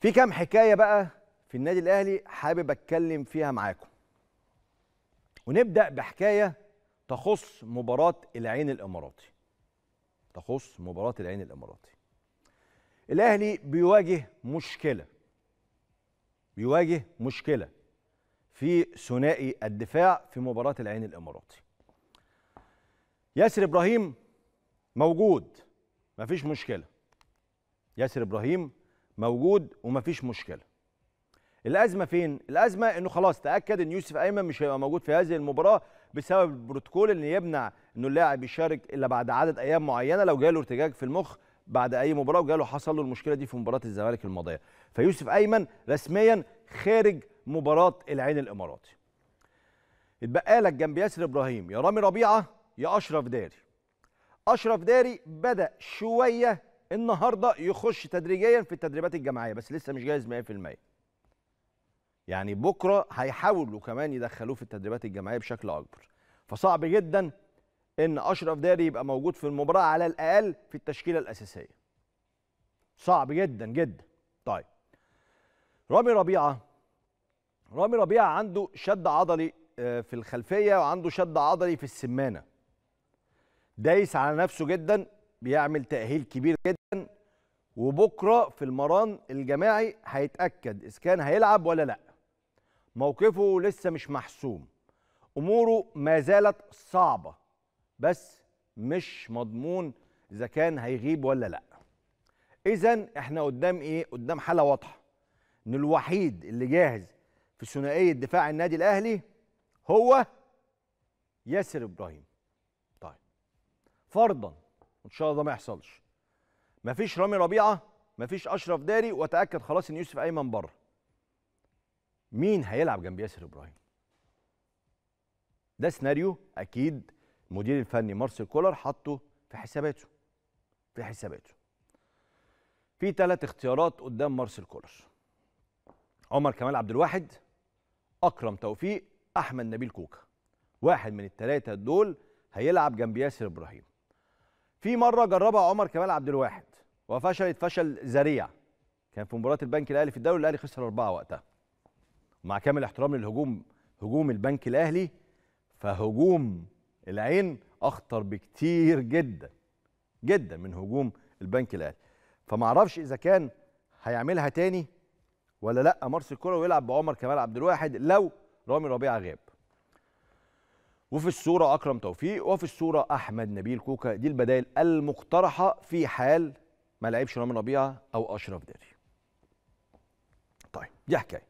في كام حكايه بقى في النادي الاهلي حابب اتكلم فيها معاكم ونبدا بحكايه تخص مباراه العين الاماراتي تخص مباراه العين الاماراتي الاهلي بيواجه مشكله بيواجه مشكله في ثنائي الدفاع في مباراه العين الاماراتي ياسر ابراهيم موجود مفيش مشكله ياسر ابراهيم موجود ومفيش مشكله الازمه فين الازمه انه خلاص تاكد ان يوسف ايمن مش هيبقى موجود في هذه المباراه بسبب البروتوكول اللي يمنع انه اللاعب يشارك الا بعد عدد ايام معينه لو جاله ارتجاج في المخ بعد اي مباراه وجاله حصل له المشكله دي في مباراه الزمالك الماضيه فيوسف ايمن رسميا خارج مباراه العين الاماراتي اتبقى لك جنب ياسر ابراهيم يا رامي ربيعه يا اشرف داري اشرف داري بدا شويه النهارده يخش تدريجيا في التدريبات الجماعيه بس لسه مش جاهز 100% يعني بكره هيحاولوا كمان يدخلوه في التدريبات الجماعيه بشكل اكبر فصعب جدا ان اشرف داري يبقى موجود في المباراه على الاقل في التشكيله الاساسيه صعب جدا جدا طيب رامي ربيعه رامي ربيعه عنده شد عضلي آه، في الخلفيه وعنده شد عضلي في السمانه دايس على نفسه جدا بيعمل تأهيل كبير جدا وبكرة في المران الجماعي هيتأكد إذا كان هيلعب ولا لأ موقفه لسه مش محسوم أموره ما زالت صعبة بس مش مضمون إذا كان هيغيب ولا لأ إذا إحنا قدام إيه؟ قدام حالة واضحة إن الوحيد اللي جاهز في ثنائية دفاع النادي الأهلي هو ياسر إبراهيم طيب فرضاً ان شاء الله ده ما يحصلش مفيش رامي ربيعه مفيش اشرف داري وتاكد خلاص ان يوسف ايمن بره مين هيلعب جنب ياسر ابراهيم ده سيناريو اكيد المدير الفني مارسيل كولر حطه في حساباته في حساباته في ثلاث اختيارات قدام مارسيل كولر عمر كمال عبد الواحد اكرم توفيق احمد نبيل كوكا واحد من الثلاثه دول هيلعب جنب ياسر ابراهيم في مره جربها عمر كمال عبد الواحد وفشلت فشل ذريع كان في مباراه البنك الاهلي في الدوري الاهلي خسر اربعه وقتها مع كامل احترام للهجوم هجوم البنك الاهلي فهجوم العين اخطر بكتير جدا جدا من هجوم البنك الاهلي فما اعرفش اذا كان هيعملها تاني ولا لا مارس الكره ويلعب بعمر كمال عبد الواحد لو رامي ربيعه غاب وفي الصورة أكرم توفيق وفي الصورة أحمد نبيل كوكا دي البدائل المقترحة في حال ما لعبش رامي ربيعة أو أشرف داري طيب دي حكاية